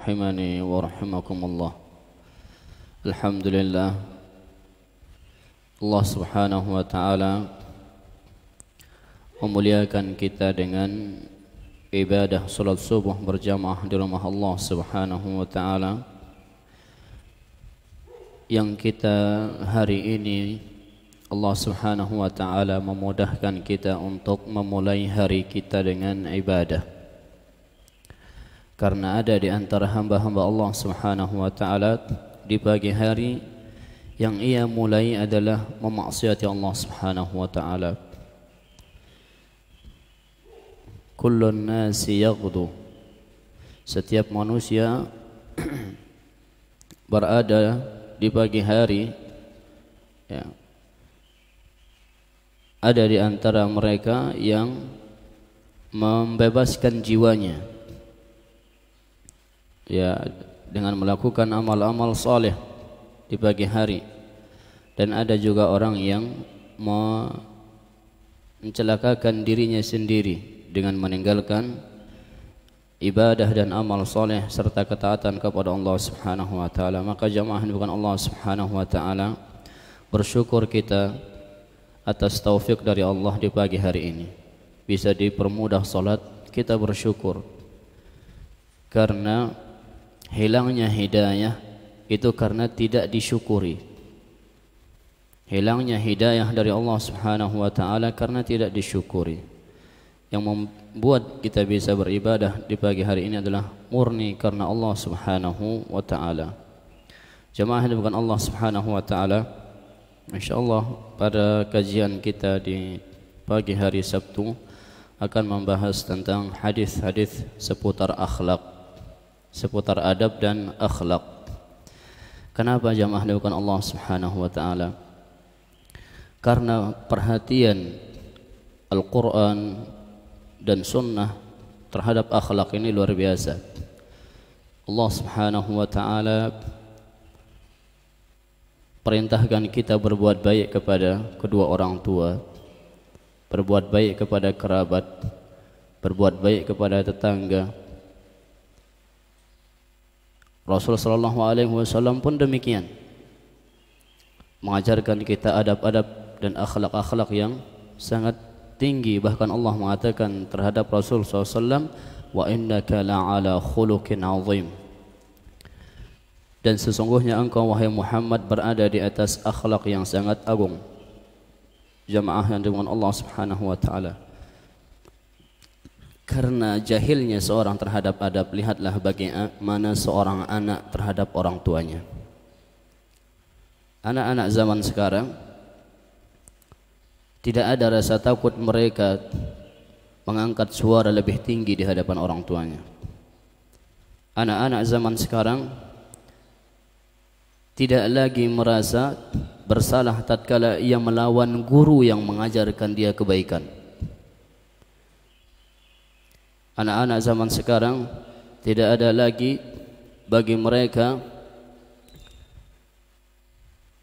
rahimani wa rahimakumullah Alhamdulillah Allah subhanahu wa ta'ala Memuliakan kita dengan Ibadah solat subuh berjamaah di rumah Allah subhanahu wa ta'ala Yang kita hari ini Allah subhanahu wa ta'ala memudahkan kita untuk memulai hari kita dengan ibadah karena ada di antara hamba-hamba Allah Subhanahu wa taala di pagi hari yang ia mulai adalah memaksiati Allah Subhanahu wa taala. Kullu an-nas yaghdu. Setiap manusia berada di pagi hari ya, ada di antara mereka yang membebaskan jiwanya ya dengan melakukan amal-amal saleh di pagi hari dan ada juga orang yang mencelakakan dirinya sendiri dengan meninggalkan ibadah dan amal saleh serta ketaatan kepada Allah Subhanahu wa taala maka jemaah bukan Allah Subhanahu wa taala bersyukur kita atas taufik dari Allah di pagi hari ini bisa dipermudah salat kita bersyukur karena hilangnya hidayah itu karena tidak disyukuri hilangnya hidayah dari Allah Subhanahu wa taala karena tidak disyukuri yang membuat kita bisa beribadah di pagi hari ini adalah murni karena Allah Subhanahu wa taala jemaah ini bukan Allah Subhanahu wa taala insyaallah pada kajian kita di pagi hari Sabtu akan membahas tentang hadis-hadis seputar akhlak seputar adab dan akhlak. Kenapa jamaah dilakukan Allah Subhanahu wa taala? Karena perhatian Al-Qur'an dan sunnah terhadap akhlak ini luar biasa. Allah Subhanahu wa taala perintahkan kita berbuat baik kepada kedua orang tua, berbuat baik kepada kerabat, berbuat baik kepada tetangga, Rasulullah SAW pun demikian mengajarkan kita adab-adab dan akhlak-akhlak yang sangat tinggi bahkan Allah mengatakan terhadap Rasul SAW wa innaka la'ala khuluqin azim dan sesungguhnya engkau wahai Muhammad berada di atas akhlak yang sangat agung jemaah yang dengan Allah Subhanahu wa taala karena jahilnya seorang terhadap adab lihatlah bagaimana seorang anak terhadap orang tuanya anak-anak zaman sekarang tidak ada rasa takut mereka mengangkat suara lebih tinggi di hadapan orang tuanya anak-anak zaman sekarang tidak lagi merasa bersalah tatkala ia melawan guru yang mengajarkan dia kebaikan anak-anak zaman sekarang tidak ada lagi bagi mereka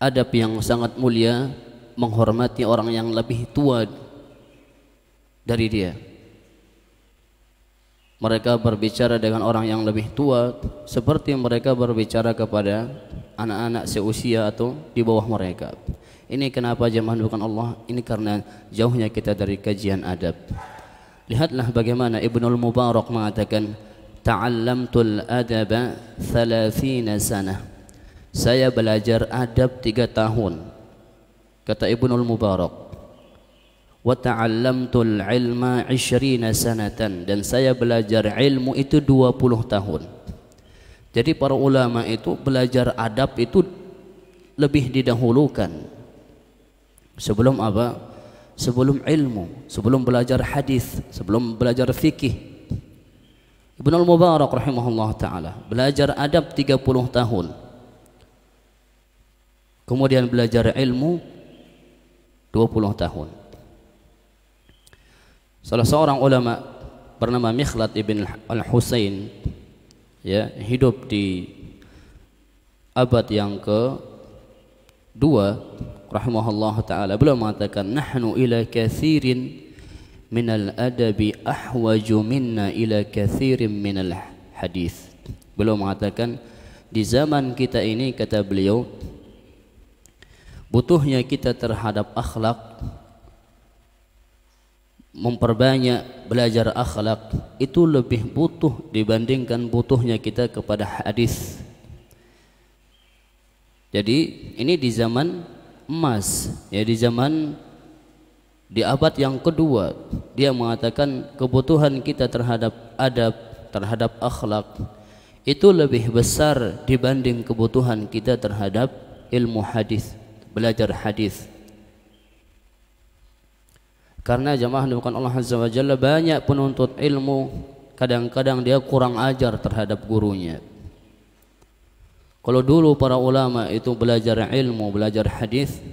adab yang sangat mulia menghormati orang yang lebih tua dari dia mereka berbicara dengan orang yang lebih tua seperti mereka berbicara kepada anak-anak seusia atau di bawah mereka ini kenapa zaman bukan Allah ini karena jauhnya kita dari kajian adab Lihatlah bagaimana Ibnu Al-Mubarak mengatakan, "Ta'allamtul adaba 30 sana." Saya belajar adab 3 tahun. Kata Ibnu Al-Mubarak, "Wa ta'allamtul ilma 20 sanatan." Dan saya belajar ilmu itu dua puluh tahun. Jadi para ulama itu belajar adab itu lebih didahulukan sebelum apa? sebelum ilmu, sebelum belajar hadis, sebelum belajar fikih. Ibn al-Mubarak rahimahullah ta'ala belajar adab 30 tahun kemudian belajar ilmu 20 tahun salah seorang ulama bernama Mikhlat ibn al-Husain ya, hidup di abad yang ke dua rahimahullahu taala beliau mengatakan nahnu ila kathirin min al adabi ahwaju minna ila kathirin min al hadis beliau mengatakan di zaman kita ini kata beliau butuhnya kita terhadap akhlak memperbanyak belajar akhlak itu lebih butuh dibandingkan butuhnya kita kepada hadis jadi ini di zaman emas ya di zaman di abad yang kedua dia mengatakan kebutuhan kita terhadap adab terhadap akhlak itu lebih besar dibanding kebutuhan kita terhadap ilmu hadis belajar hadis karena jemaah dimakan Allah azza wa banyak penuntut ilmu kadang-kadang dia kurang ajar terhadap gurunya kalau dulu para ulama itu belajar ilmu, belajar hadis,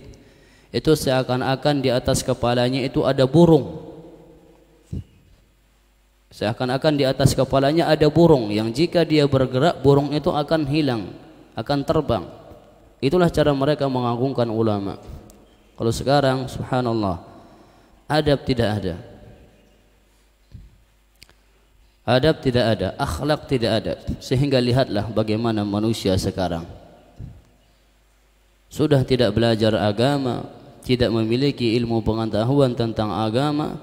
itu seakan-akan di atas kepalanya itu ada burung. Seakan-akan di atas kepalanya ada burung yang jika dia bergerak burung itu akan hilang, akan terbang. Itulah cara mereka mengagungkan ulama. Kalau sekarang subhanallah, adab tidak ada. Adab tidak ada, akhlak tidak ada. Sehingga lihatlah bagaimana manusia sekarang. Sudah tidak belajar agama, tidak memiliki ilmu pengetahuan tentang agama,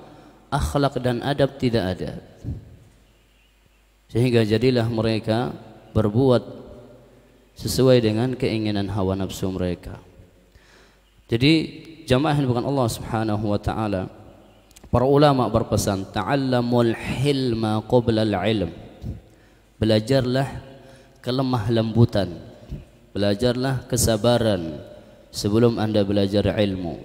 akhlak dan adab tidak ada. Sehingga jadilah mereka berbuat sesuai dengan keinginan hawa nafsu mereka. Jadi jamaah bukan Allah Subhanahu wa taala. Para ulama berpesan ta'allamul hilma qobla al-ilm. Belajarlah kelemah lembutan. Belajarlah kesabaran sebelum anda belajar ilmu.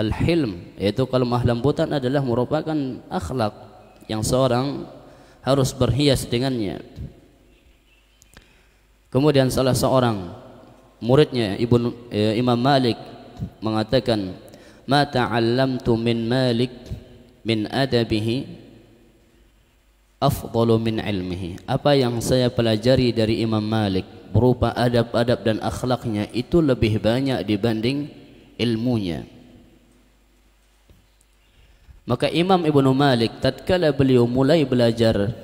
Al-hilm yaitu kelemah lembutan adalah merupakan akhlak yang seorang harus berhias dengannya. Kemudian salah seorang muridnya Ibn, eh, Imam Malik mengatakan ما تعلمت من مالك من أدبه أفضل من علمه apa yang saya pelajari dari Imam Malik berupa adab-adab dan akhlaknya itu lebih banyak dibanding ilmunya maka Imam Ibn Malik tatkala beliau mulai belajar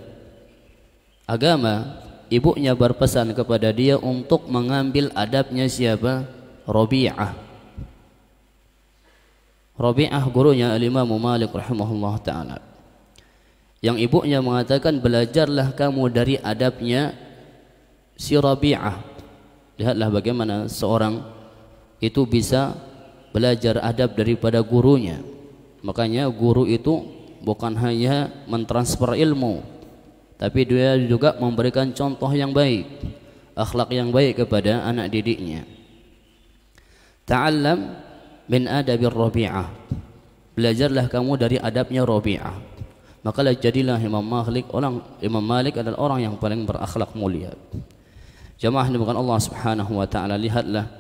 agama ibunya berpesan kepada dia untuk mengambil adabnya siapa Rabi'ah Rabi'ah gurunya Al-Imam Malik rahimahullah taala. Yang ibunya mengatakan belajarlah kamu dari adabnya si Rabi'ah. Lihatlah bagaimana seorang itu bisa belajar adab daripada gurunya. Makanya guru itu bukan hanya mentransfer ilmu tapi dia juga memberikan contoh yang baik, akhlak yang baik kepada anak didiknya. Ta'allam min adabir rabi'ah belajarlah kamu dari adabnya rabi'ah maka lah jadilah imam malik orang imam malik adalah orang yang paling berakhlak mulia jemaah ini bukan Allah subhanahu wa ta'ala lihatlah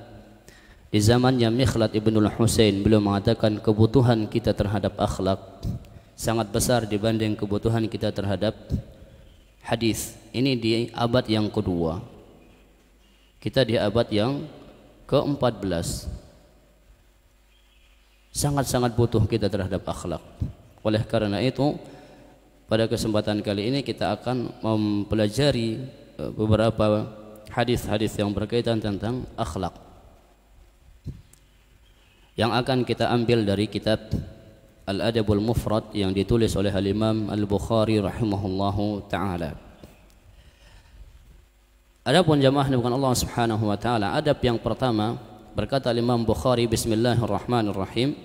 di zaman yang Mikhlat Ibn Hussein beliau mengatakan kebutuhan kita terhadap akhlak sangat besar dibanding kebutuhan kita terhadap hadis. Ini di abad yang kedua. Kita di abad yang ke-14 sangat-sangat butuh kita terhadap akhlak. Oleh karena itu, pada kesempatan kali ini kita akan mempelajari eh, beberapa hadis-hadis yang berkaitan tentang akhlak. Yang akan kita ambil dari kitab Al-Adabul Mufrad yang ditulis oleh Al-Imam Al-Bukhari rahimahullahu taala. Adapun jemaah bukan Allah Subhanahu wa taala, adab yang pertama berkata Imam Bukhari bismillahirrahmanirrahim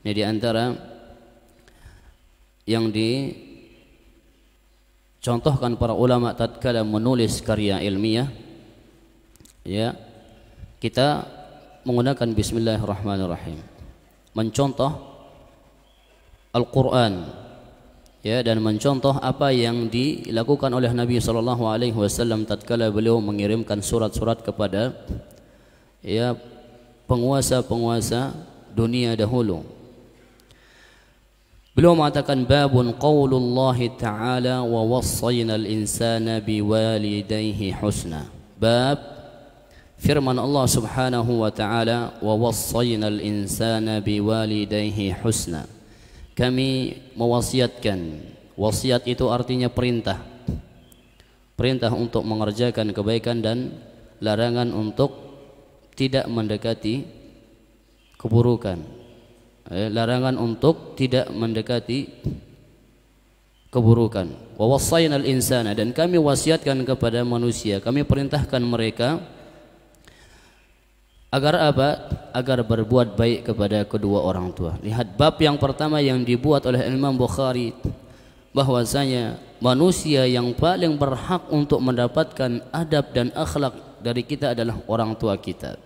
ini di antara yang di contohkan para ulama tatkala menulis karya ilmiah ya kita menggunakan bismillahirrahmanirrahim mencontoh Al-Qur'an ya dan mencontoh apa yang dilakukan oleh Nabi saw alaihi beliau mengirimkan surat-surat kepada ya penguasa-penguasa dunia dahulu. Beliau mengatakan babun qaulullah taala wa wassayna al-insana biwalidayhi husna. Bab firman Allah Subhanahu wa taala wa wassayna al-insana biwalidayhi husna. Kami mewasiatkan. Wasiat itu artinya perintah. Perintah untuk mengerjakan kebaikan dan larangan untuk tidak mendekati keburukan eh, larangan untuk tidak mendekati keburukan wa wasayna insana dan kami wasiatkan kepada manusia kami perintahkan mereka agar apa agar berbuat baik kepada kedua orang tua lihat bab yang pertama yang dibuat oleh Imam Bukhari bahwasanya manusia yang paling berhak untuk mendapatkan adab dan akhlak dari kita adalah orang tua kita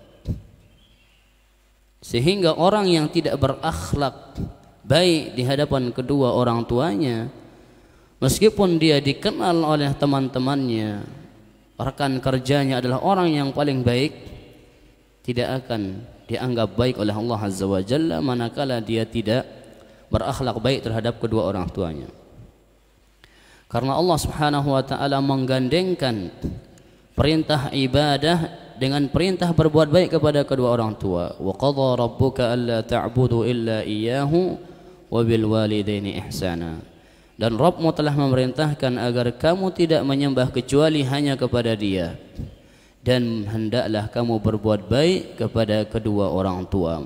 sehingga orang yang tidak berakhlak baik di hadapan kedua orang tuanya meskipun dia dikenal oleh teman-temannya rekan kerjanya adalah orang yang paling baik tidak akan dianggap baik oleh Allah Azza wa Jalla manakala dia tidak berakhlak baik terhadap kedua orang tuanya karena Allah Subhanahu wa taala menggandengkan perintah ibadah dengan perintah berbuat baik kepada kedua orang tua wa qadha rabbuka alla ta'budu illa iyyahu wa bil walidaini ihsana dan Rabbmu telah memerintahkan agar kamu tidak menyembah kecuali hanya kepada Dia dan hendaklah kamu berbuat baik kepada kedua orang tua.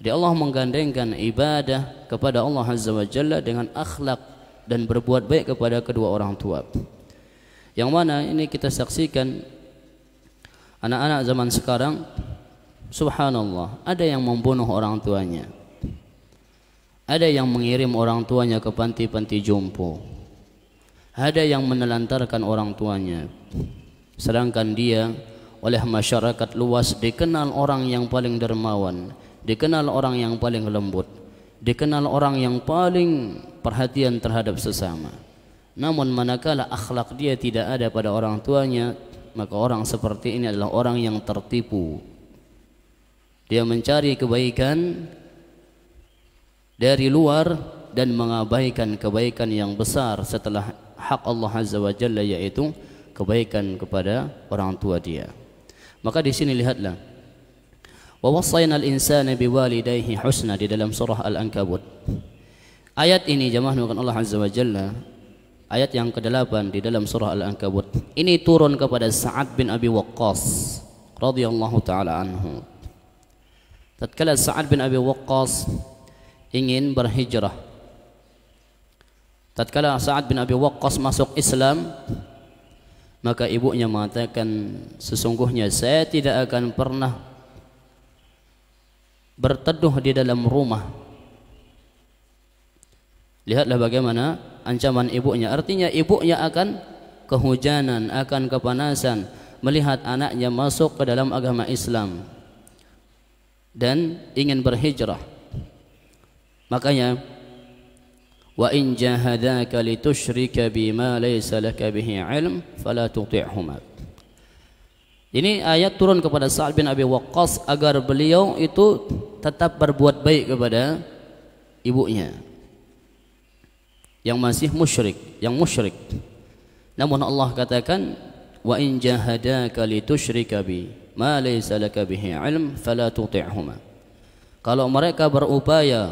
Jadi Allah menggandengkan ibadah kepada Allah Azza wa Jalla dengan akhlak dan berbuat baik kepada kedua orang tua. Yang mana ini kita saksikan Anak-anak zaman sekarang Subhanallah Ada yang membunuh orang tuanya Ada yang mengirim orang tuanya ke panti-panti jompo Ada yang menelantarkan orang tuanya Sedangkan dia oleh masyarakat luas Dikenal orang yang paling dermawan Dikenal orang yang paling lembut Dikenal orang yang paling perhatian terhadap sesama Namun manakala akhlak dia tidak ada pada orang tuanya maka orang seperti ini adalah orang yang tertipu dia mencari kebaikan dari luar dan mengabaikan kebaikan yang besar setelah hak Allah Azza wa Jalla yaitu kebaikan kepada orang tua dia maka di sini lihatlah wa wassayna al-insana walidayhi husna di dalam surah al-ankabut ayat ini jemaah Allah Azza wa Jalla ayat yang ke-8 di dalam surah Al-Ankabut. Ini turun kepada Sa'ad bin Abi Waqqas radhiyallahu taala anhu. Tatkala Sa'ad bin Abi Waqqas ingin berhijrah. Tatkala Sa'ad bin Abi Waqqas masuk Islam, maka ibunya mengatakan sesungguhnya saya tidak akan pernah berteduh di dalam rumah Lihatlah bagaimana ancaman ibunya. Artinya ibunya akan kehujanan, akan kepanasan melihat anaknya masuk ke dalam agama Islam dan ingin berhijrah. Makanya wa in jahadaka litushrika bima laysa laka bihi ilm fala tuti'huma. Ini ayat turun kepada Sa'ad bin Abi Waqqas agar beliau itu tetap berbuat baik kepada ibunya yang masih musyrik, yang musyrik. Namun Allah katakan wa in jahadaka litusyrika bi ma laysa laka bihi ilm fala tuti'huma. Kalau mereka berupaya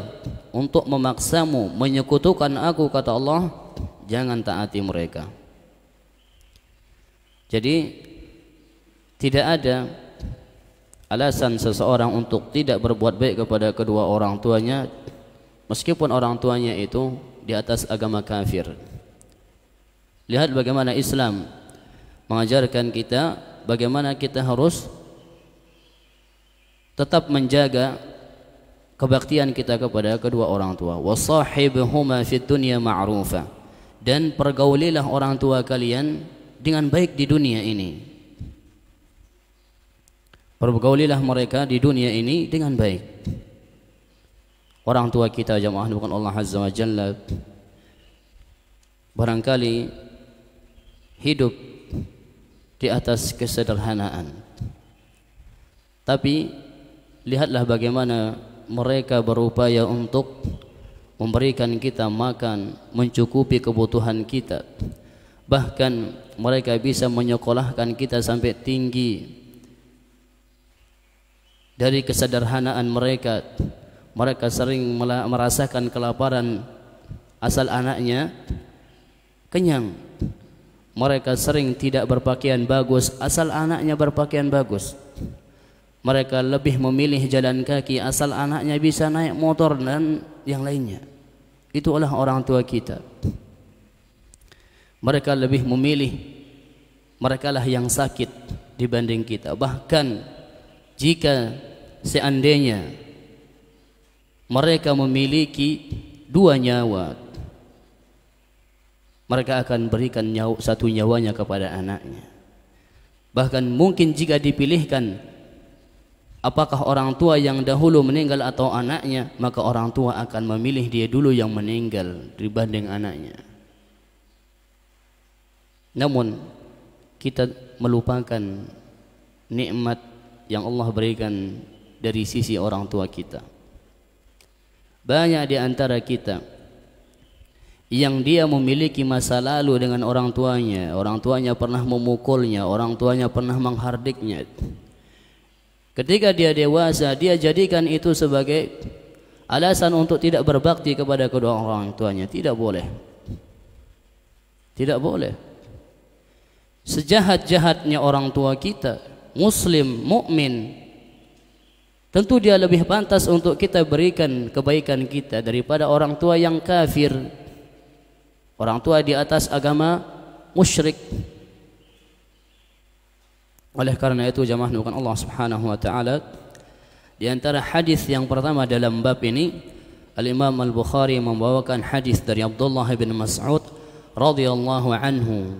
untuk memaksamu menyekutukan aku kata Allah, jangan taati mereka. Jadi tidak ada alasan seseorang untuk tidak berbuat baik kepada kedua orang tuanya meskipun orang tuanya itu di atas agama kafir. Lihat bagaimana Islam mengajarkan kita bagaimana kita harus tetap menjaga kebaktian kita kepada kedua orang tua. Wasahibhuma fid dunya ma'rufa. Dan pergaulilah orang tua kalian dengan baik di dunia ini. Pergaulilah mereka di dunia ini dengan baik orang tua kita jemaah bukan Allah Azza wa Jalla barangkali hidup di atas kesederhanaan tapi lihatlah bagaimana mereka berupaya untuk memberikan kita makan mencukupi kebutuhan kita bahkan mereka bisa menyekolahkan kita sampai tinggi dari kesederhanaan mereka mereka mereka sering merasakan kelaparan asal anaknya kenyang mereka sering tidak berpakaian bagus asal anaknya berpakaian bagus mereka lebih memilih jalan kaki asal anaknya bisa naik motor dan yang lainnya itulah orang tua kita mereka lebih memilih mereka lah yang sakit dibanding kita bahkan jika seandainya mereka memiliki dua nyawa mereka akan berikan nyawa, satu nyawanya kepada anaknya bahkan mungkin jika dipilihkan apakah orang tua yang dahulu meninggal atau anaknya maka orang tua akan memilih dia dulu yang meninggal dibanding anaknya namun kita melupakan nikmat yang Allah berikan dari sisi orang tua kita banyak di antara kita yang dia memiliki masa lalu dengan orang tuanya, orang tuanya pernah memukulnya, orang tuanya pernah menghardiknya. Ketika dia dewasa, dia jadikan itu sebagai alasan untuk tidak berbakti kepada kedua orang tuanya. Tidak boleh. Tidak boleh. Sejahat-jahatnya orang tua kita, muslim, mukmin, tentu dia lebih pantas untuk kita berikan kebaikan kita daripada orang tua yang kafir orang tua di atas agama musyrik oleh karena itu jemaah nukan Allah Subhanahu wa taala di antara hadis yang pertama dalam bab ini Al Imam Al Bukhari membawakan hadis dari Abdullah bin Mas'ud radhiyallahu anhu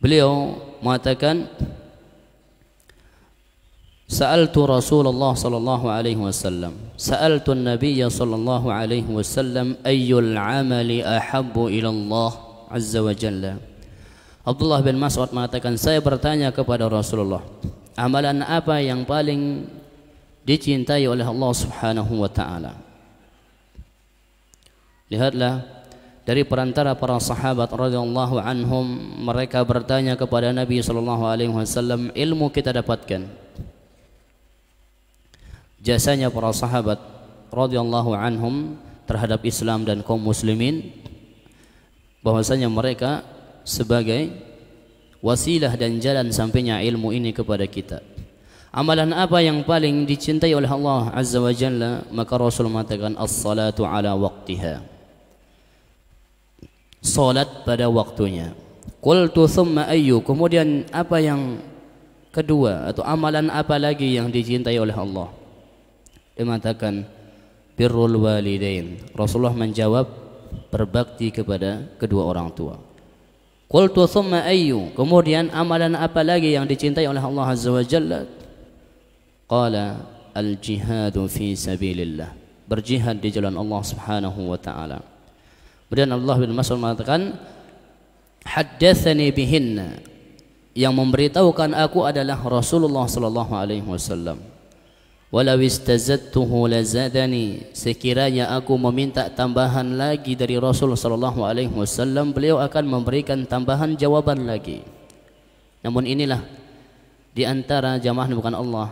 beliau mengatakan sa'altu Rasulullah sallallahu alaihi wasallam sa'altu an-nabiy sallallahu alaihi wasallam ayyul 'amali ahabbu ila Allah azza wa jalla Abdullah bin Mas'ud mengatakan saya bertanya kepada Rasulullah amalan apa yang paling dicintai oleh Allah Subhanahu wa taala Lihatlah dari perantara para sahabat radhiyallahu anhum mereka bertanya kepada Nabi sallallahu alaihi wasallam ilmu kita dapatkan jasanya para sahabat radhiyallahu anhum terhadap Islam dan kaum muslimin bahwasanya mereka sebagai wasilah dan jalan sampainya ilmu ini kepada kita amalan apa yang paling dicintai oleh Allah azza wa jalla maka Rasul mengatakan as-salatu ala waqtiha salat pada waktunya qultu thumma ayyu kemudian apa yang kedua atau amalan apa lagi yang dicintai oleh Allah dia mengatakan birrul walidain. Rasulullah menjawab berbakti kepada kedua orang tua. Qultu thumma ayyu? Kemudian amalan apa lagi yang dicintai oleh Allah Azza wa Jalla? Qala al-jihad fi sabilillah. Berjihad di jalan Allah Subhanahu wa taala. Kemudian Allah bin Mas'ud mengatakan haddatsani bihinna yang memberitahukan aku adalah Rasulullah sallallahu alaihi wasallam. Walau istazadtuhu lazadani Sekiranya aku meminta tambahan lagi dari Rasulullah SAW, Beliau akan memberikan tambahan jawaban lagi Namun inilah Di antara jamaah bukan Allah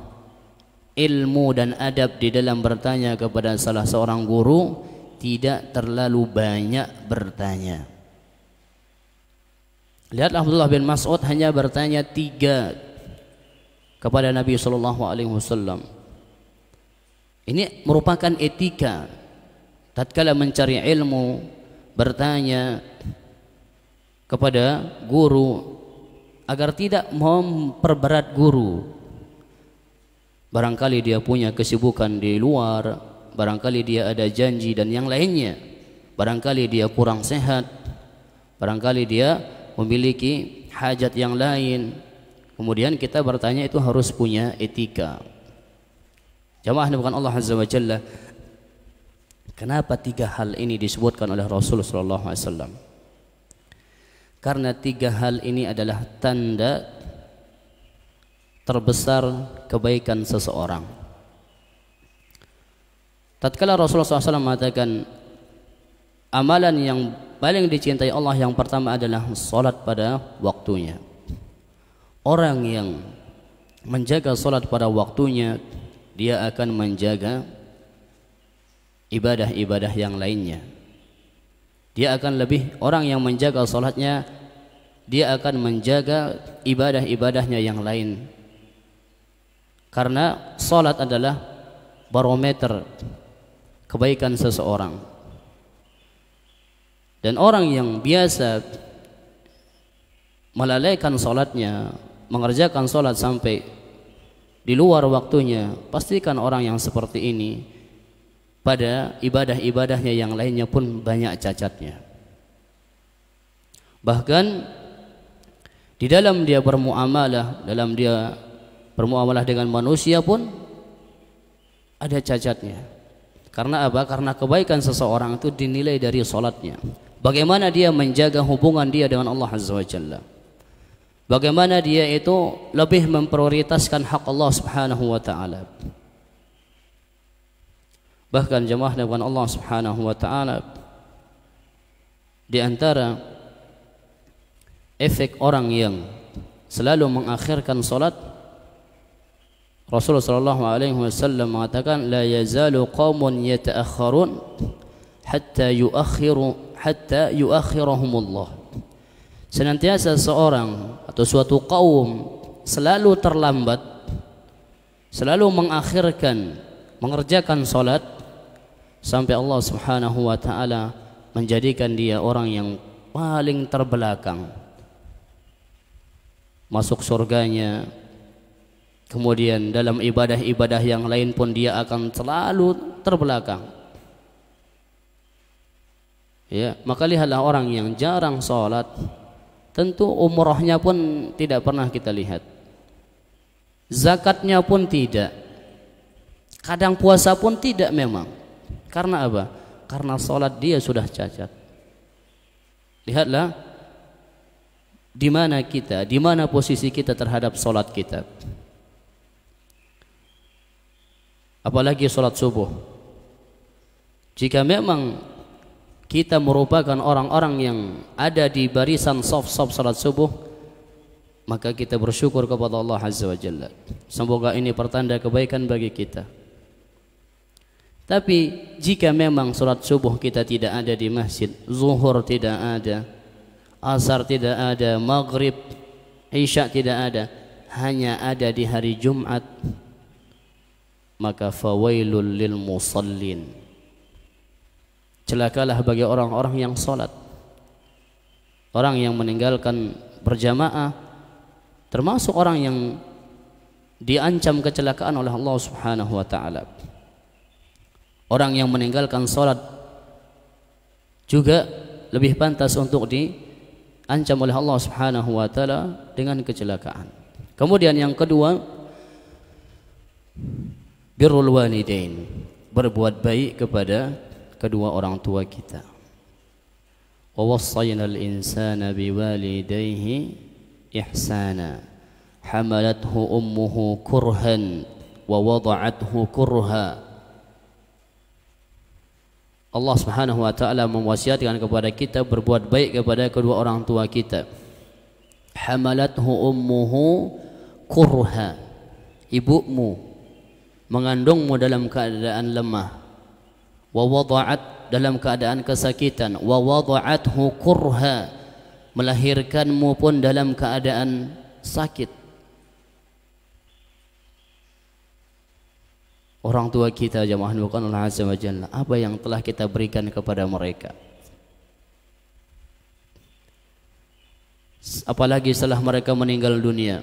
Ilmu dan adab di dalam bertanya kepada salah seorang guru Tidak terlalu banyak bertanya Lihatlah Abdullah bin Mas'ud hanya bertanya tiga Kepada Nabi SAW. Ini merupakan etika tatkala mencari ilmu, bertanya kepada guru agar tidak memperberat guru. Barangkali dia punya kesibukan di luar, barangkali dia ada janji dan yang lainnya. Barangkali dia kurang sehat, barangkali dia memiliki hajat yang lain. Kemudian kita bertanya itu harus punya etika. Jamaah bukan Allah Azza wa Jalla. Kenapa tiga hal ini disebutkan oleh Rasulullah SAW? Karena tiga hal ini adalah tanda terbesar kebaikan seseorang. Tatkala Rasulullah SAW mengatakan amalan yang paling dicintai Allah yang pertama adalah solat pada waktunya. Orang yang menjaga solat pada waktunya dia akan menjaga ibadah-ibadah yang lainnya. Dia akan lebih orang yang menjaga solatnya, dia akan menjaga ibadah-ibadahnya yang lain. Karena solat adalah barometer kebaikan seseorang. Dan orang yang biasa melalaikan solatnya, mengerjakan solat sampai di luar waktunya pastikan orang yang seperti ini pada ibadah-ibadahnya yang lainnya pun banyak cacatnya bahkan di dalam dia bermuamalah dalam dia bermuamalah dengan manusia pun ada cacatnya karena apa karena kebaikan seseorang itu dinilai dari salatnya bagaimana dia menjaga hubungan dia dengan Allah azza wajalla bagaimana dia itu lebih memprioritaskan hak Allah Subhanahu wa taala. Bahkan jemaah dan Allah Subhanahu wa taala di antara efek orang yang selalu mengakhirkan salat Rasulullah saw mengatakan la yazalu qaumun yata'akhkharun hatta yu'akhiru hatta Allah." senantiasa seorang atau suatu kaum selalu terlambat selalu mengakhirkan mengerjakan solat sampai Allah Subhanahu wa taala menjadikan dia orang yang paling terbelakang masuk surganya kemudian dalam ibadah-ibadah yang lain pun dia akan selalu terbelakang ya maka lihatlah orang yang jarang solat tentu umrohnya pun tidak pernah kita lihat zakatnya pun tidak kadang puasa pun tidak memang karena apa? karena sholat dia sudah cacat lihatlah di mana kita, di mana posisi kita terhadap sholat kita apalagi sholat subuh jika memang kita merupakan orang-orang yang ada di barisan saf-saf salat subuh maka kita bersyukur kepada Allah Azza wa Jalla semoga ini pertanda kebaikan bagi kita tapi jika memang salat subuh kita tidak ada di masjid zuhur tidak ada asar tidak ada maghrib isya tidak ada hanya ada di hari Jumat maka fawailul lil musallin celakalah bagi orang-orang yang salat orang yang meninggalkan berjamaah termasuk orang yang diancam kecelakaan oleh Allah Subhanahu wa taala orang yang meninggalkan salat juga lebih pantas untuk di ancam oleh Allah Subhanahu wa taala dengan kecelakaan. Kemudian yang kedua birrul walidain, berbuat baik kepada kedua orang tua kita. Wa wassayna al-insana biwalidayhi ihsana. Hamalathu ummuhu kurhan wa wada'athu kurha. Allah Subhanahu wa taala mewasiatkan kepada kita berbuat baik kepada kedua orang tua kita. Hamalathu ummuhu kurha. Ibumu mengandungmu dalam keadaan lemah wa wada'at dalam keadaan kesakitan wa wada'athu kurha melahirkanmu pun dalam keadaan sakit orang tua kita jemaah bukan Allah azza wa jalla apa yang telah kita berikan kepada mereka apalagi setelah mereka meninggal dunia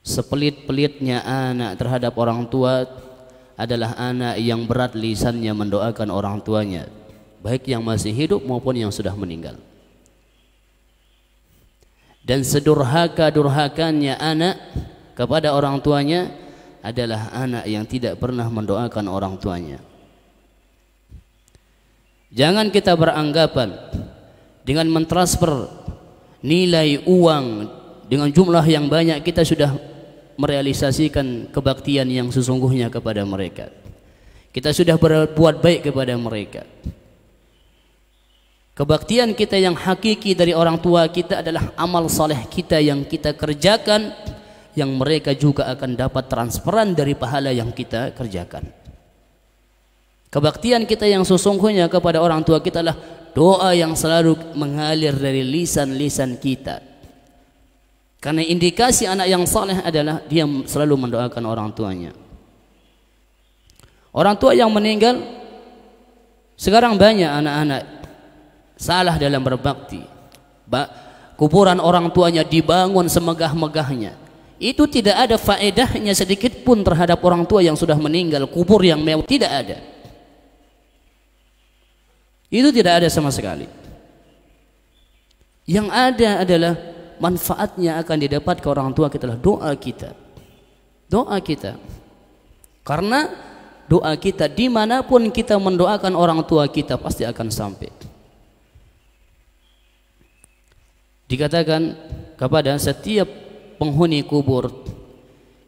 sepelit-pelitnya anak terhadap orang tua adalah anak yang berat lisannya mendoakan orang tuanya baik yang masih hidup maupun yang sudah meninggal dan sedurhaka-durhakannya anak kepada orang tuanya adalah anak yang tidak pernah mendoakan orang tuanya jangan kita beranggapan dengan mentransfer nilai uang dengan jumlah yang banyak kita sudah merealisasikan kebaktian yang sesungguhnya kepada mereka. Kita sudah berbuat baik kepada mereka. Kebaktian kita yang hakiki dari orang tua kita adalah amal saleh kita yang kita kerjakan yang mereka juga akan dapat transferan dari pahala yang kita kerjakan. Kebaktian kita yang sesungguhnya kepada orang tua kita adalah doa yang selalu mengalir dari lisan-lisan kita. Karena indikasi anak yang saleh adalah dia selalu mendoakan orang tuanya. Orang tua yang meninggal sekarang banyak anak-anak salah dalam berbakti. Ba kuburan orang tuanya dibangun semegah-megahnya. Itu tidak ada faedahnya sedikit pun terhadap orang tua yang sudah meninggal, kubur yang mewah tidak ada. Itu tidak ada sama sekali. Yang ada adalah manfaatnya akan didapat ke orang tua kita adalah doa kita. Doa kita. Karena doa kita dimanapun kita mendoakan orang tua kita pasti akan sampai. Dikatakan kepada setiap penghuni kubur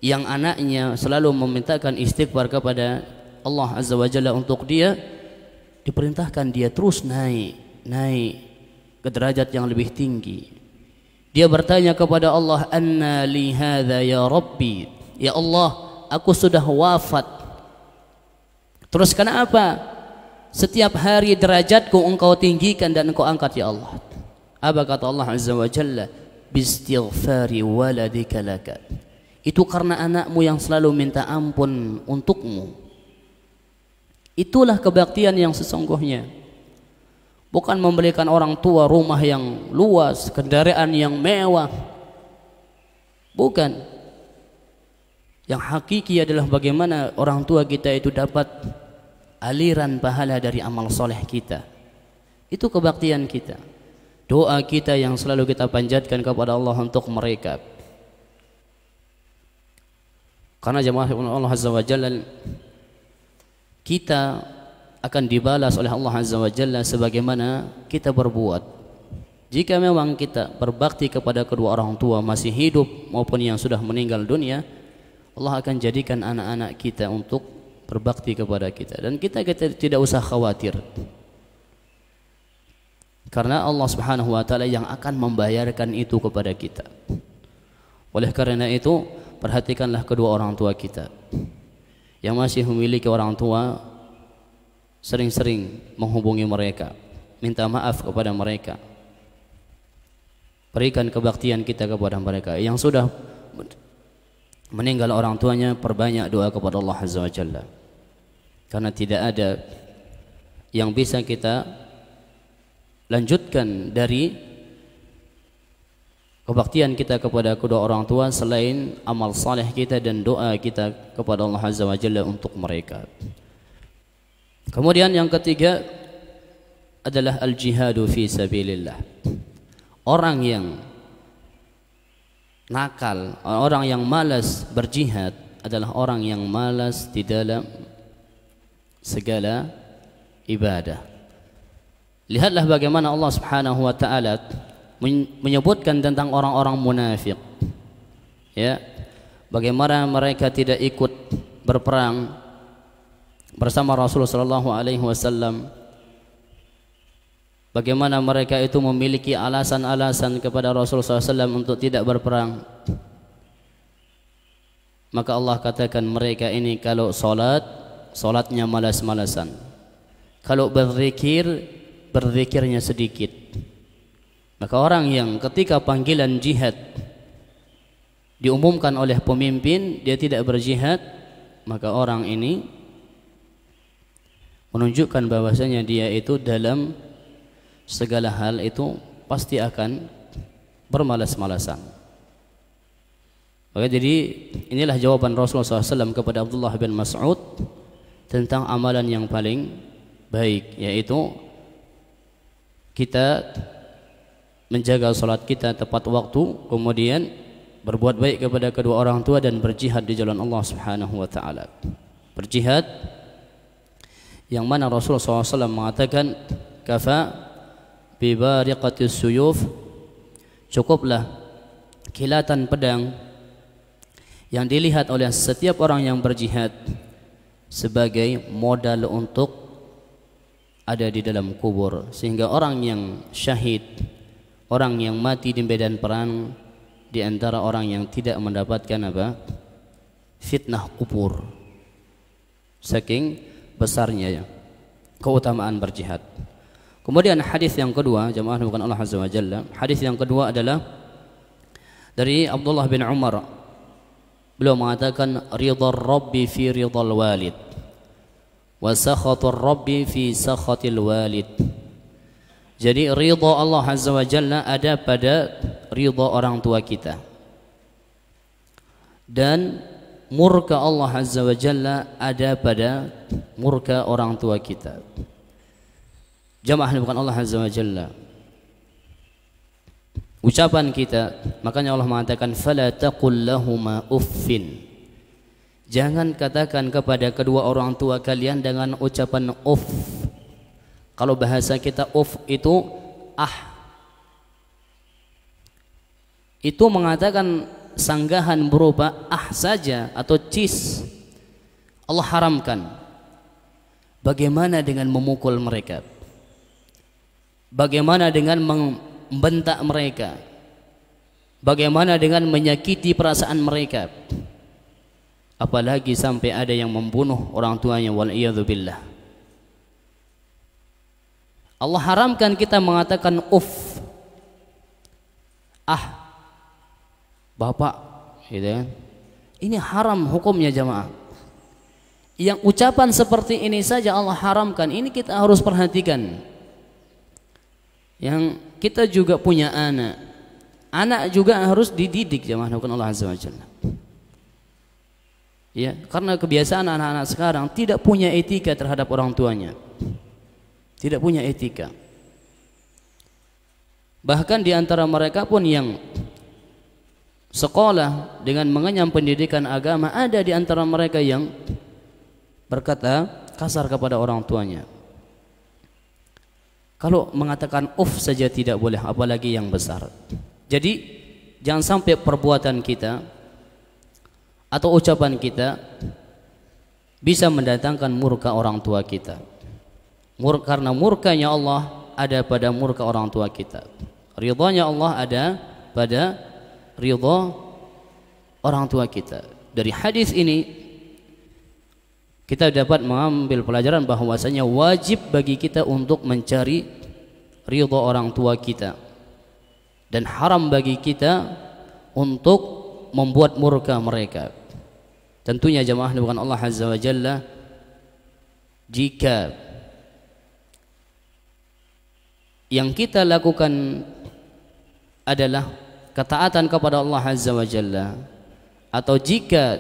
yang anaknya selalu memintakan istighfar kepada Allah Azza wa Jalla untuk dia diperintahkan dia terus naik, naik ke derajat yang lebih tinggi, Dia bertanya kepada Allah, "Anna li hadza ya Rabbi?" Ya Allah, aku sudah wafat. Terus kenapa? Setiap hari derajatku engkau tinggikan dan engkau angkat ya Allah. Apa kata Allah Azza wa Jalla? Bistighfari waladika laka. Itu karena anakmu yang selalu minta ampun untukmu. Itulah kebaktian yang sesungguhnya bukan memberikan orang tua rumah yang luas, kendaraan yang mewah. Bukan. Yang hakiki adalah bagaimana orang tua kita itu dapat aliran pahala dari amal soleh kita. Itu kebaktian kita. Doa kita yang selalu kita panjatkan kepada Allah untuk mereka. Karena jemaah Allah Azza wa Jalla kita akan dibalas oleh Allah Azza wa Jalla sebagaimana kita berbuat. Jika memang kita berbakti kepada kedua orang tua masih hidup maupun yang sudah meninggal dunia, Allah akan jadikan anak-anak kita untuk berbakti kepada kita dan kita, kita tidak usah khawatir. Karena Allah Subhanahu wa taala yang akan membayarkan itu kepada kita. Oleh karena itu, perhatikanlah kedua orang tua kita. Yang masih memiliki orang tua, sering-sering menghubungi mereka minta maaf kepada mereka berikan kebaktian kita kepada mereka yang sudah meninggal orang tuanya perbanyak doa kepada Allah Azza wa Jalla karena tidak ada yang bisa kita lanjutkan dari kebaktian kita kepada kedua orang tua selain amal saleh kita dan doa kita kepada Allah Azza wa Jalla untuk mereka. Kemudian yang ketiga adalah al-jihadu fi sabilillah. Orang yang nakal, orang yang malas berjihad adalah orang yang malas di dalam segala ibadah. Lihatlah bagaimana Allah Subhanahu wa taala menyebutkan tentang orang-orang munafik. Ya. Bagaimana mereka tidak ikut berperang bersama Rasulullah SAW. bagaimana mereka itu memiliki alasan-alasan kepada Rasulullah SAW untuk tidak berperang maka Allah katakan mereka ini kalau solat solatnya malas-malasan kalau berzikir berzikirnya sedikit maka orang yang ketika panggilan jihad diumumkan oleh pemimpin dia tidak berjihad maka orang ini menunjukkan bahwasanya dia itu dalam segala hal itu pasti akan bermalas-malasan. Okay, jadi inilah jawaban Rasulullah SAW kepada Abdullah bin Mas'ud tentang amalan yang paling baik yaitu kita menjaga solat kita tepat waktu kemudian berbuat baik kepada kedua orang tua dan berjihad di jalan Allah Subhanahu wa taala berjihad yang mana Rasulullah SAW mengatakan kafa bi bariqatis suyuf cukuplah kilatan pedang yang dilihat oleh setiap orang yang berjihad sebagai modal untuk ada di dalam kubur sehingga orang yang syahid orang yang mati di medan perang di antara orang yang tidak mendapatkan apa fitnah kubur saking besarnya ya. keutamaan berjihad. Kemudian hadis yang kedua, jemaah bukan Allah Azza wa Jalla. Hadis yang kedua adalah dari Abdullah bin Umar. Beliau mengatakan ridha rabbi fi ridha walid wa sakhatu rabbi fi sakhatil walid. Jadi ridha Allah Azza wa Jalla ada pada ridha orang tua kita. Dan murka Allah Azza wa Jalla ada pada murka orang tua kita. Jamaah bukan Allah Azza wa Jalla. Ucapan kita, makanya Allah mengatakan fala taqul lahumu uffin. Jangan katakan kepada kedua orang tua kalian dengan ucapan uff. Kalau bahasa kita uff itu ah. Itu mengatakan sanggahan berupa ah saja atau cis Allah haramkan bagaimana dengan memukul mereka bagaimana dengan membentak mereka bagaimana dengan menyakiti perasaan mereka apalagi sampai ada yang membunuh orang tuanya wal billah Allah haramkan kita mengatakan uff ah bapak gitu kan ini haram hukumnya jamaah yang ucapan seperti ini saja Allah haramkan ini kita harus perhatikan yang kita juga punya anak anak juga harus dididik jamaah hukum Allah azza wajalla ya karena kebiasaan anak-anak sekarang tidak punya etika terhadap orang tuanya tidak punya etika bahkan di antara mereka pun yang sekolah dengan mengenyam pendidikan agama ada di antara mereka yang berkata kasar kepada orang tuanya kalau mengatakan 'uff' saja tidak boleh apalagi yang besar jadi jangan sampai perbuatan kita atau ucapan kita bisa mendatangkan murka orang tua kita Mur karena murkanya Allah ada pada murka orang tua kita ridhanya Allah ada pada ridha orang tua kita. Dari hadis ini kita dapat mengambil pelajaran bahwasanya wajib bagi kita untuk mencari ridha orang tua kita dan haram bagi kita untuk membuat murka mereka. Tentunya jemaah bukan Allah Azza wa Jalla jika yang kita lakukan adalah ketaatan kepada Allah Azza wa Jalla atau jika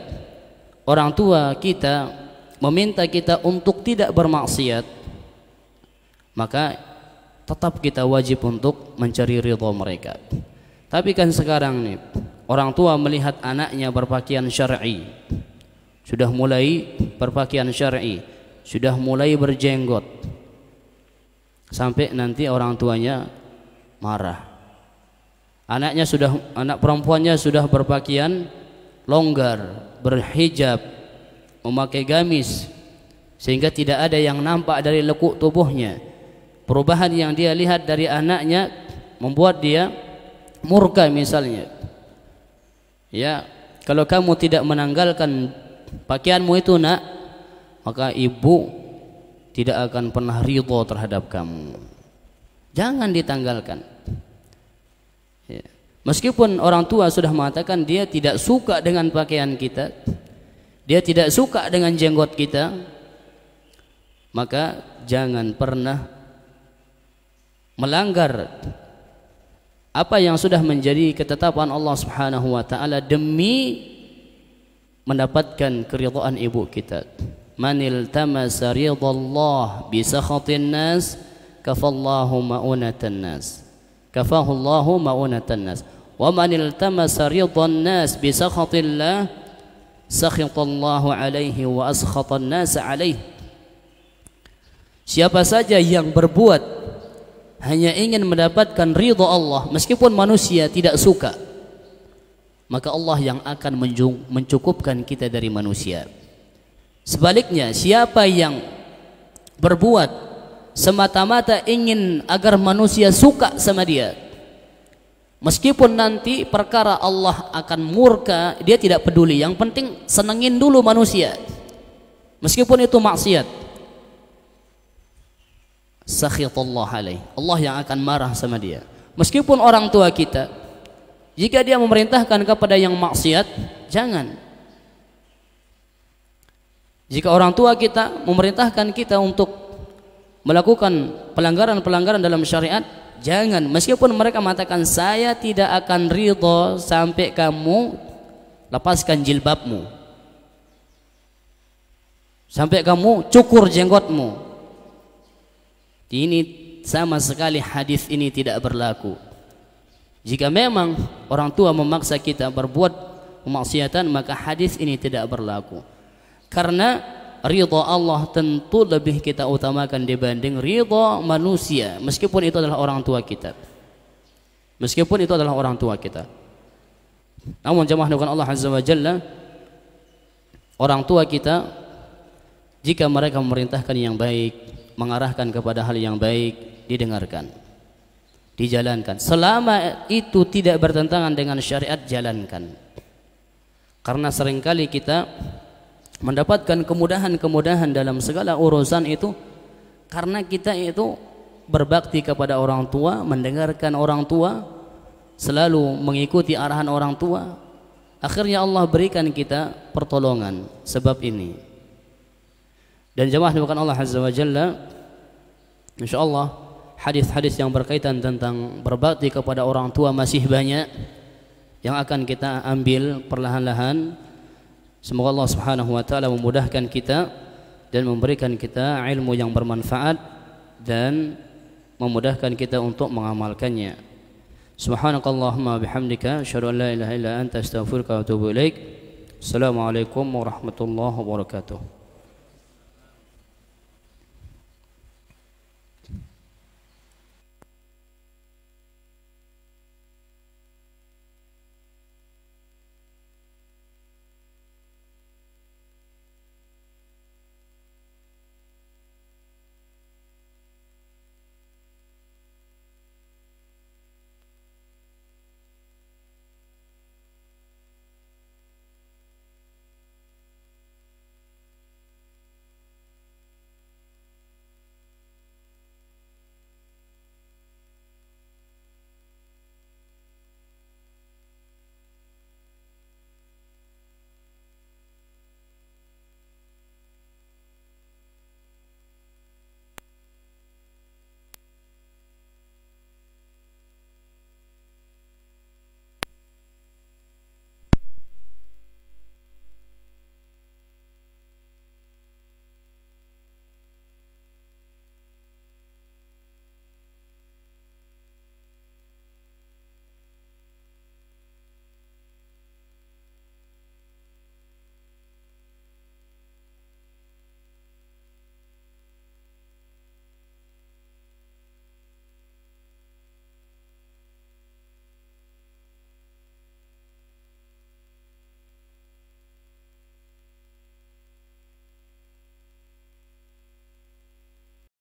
orang tua kita meminta kita untuk tidak bermaksiat maka tetap kita wajib untuk mencari ridha mereka tapi kan sekarang ini orang tua melihat anaknya berpakaian syar'i sudah mulai berpakaian syar'i sudah mulai berjenggot sampai nanti orang tuanya marah anaknya sudah anak perempuannya sudah berpakaian longgar berhijab memakai gamis sehingga tidak ada yang nampak dari lekuk tubuhnya perubahan yang dia lihat dari anaknya membuat dia murka misalnya ya kalau kamu tidak menanggalkan pakaianmu itu nak maka ibu tidak akan pernah ridho terhadap kamu jangan ditanggalkan ya. meskipun orang tua sudah mengatakan dia tidak suka dengan pakaian kita dia tidak suka dengan jenggot kita maka jangan pernah melanggar apa yang sudah menjadi ketetapan Allah Subhanahu wa taala demi mendapatkan keridhaan ibu kita. Manil tamasa ridallah bi sakhatin nas kafallahu maunatan nas kafahu Allahu ma'unatan nas wa man iltamasa ridan nas bi sakhatillah sakhatallahu alaihi wa askhatan nas alaihi Siapa saja yang berbuat hanya ingin mendapatkan ridha Allah meskipun manusia tidak suka maka Allah yang akan mencukupkan kita dari manusia Sebaliknya siapa yang berbuat semata-mata ingin agar manusia suka sama dia meskipun nanti perkara Allah akan murka dia tidak peduli yang penting senengin dulu manusia meskipun itu maksiat sakhit Allah alaih Allah yang akan marah sama dia meskipun orang tua kita jika dia memerintahkan kepada yang maksiat jangan jika orang tua kita memerintahkan kita untuk melakukan pelanggaran-pelanggaran dalam syariat jangan meskipun mereka mengatakan saya tidak akan ridha sampai kamu lepaskan jilbabmu sampai kamu cukur jenggotmu ini sama sekali hadis ini tidak berlaku jika memang orang tua memaksa kita berbuat kemaksiatan maka hadis ini tidak berlaku karena ridha Allah tentu lebih kita utamakan dibanding ridha manusia meskipun itu adalah orang tua kita meskipun itu adalah orang tua kita namun jemaah dengan Allah Azza wa Jalla orang tua kita jika mereka memerintahkan yang baik mengarahkan kepada hal yang baik didengarkan dijalankan selama itu tidak bertentangan dengan syariat jalankan karena seringkali kita mendapatkan kemudahan-kemudahan dalam segala urusan itu karena kita itu berbakti kepada orang tua, mendengarkan orang tua, selalu mengikuti arahan orang tua. Akhirnya Allah berikan kita pertolongan sebab ini. Dan jemaah bukan Allah Azza wa Jalla, Allah hadis-hadis yang berkaitan tentang berbakti kepada orang tua masih banyak yang akan kita ambil perlahan-lahan Semoga Allah Subhanahu wa taala memudahkan kita dan memberikan kita ilmu yang bermanfaat dan memudahkan kita untuk mengamalkannya. Subhanakallahumma bihamdika asyhadu an la ilaha illa anta astaghfiruka wa atubu ilaik. Assalamualaikum warahmatullahi wabarakatuh.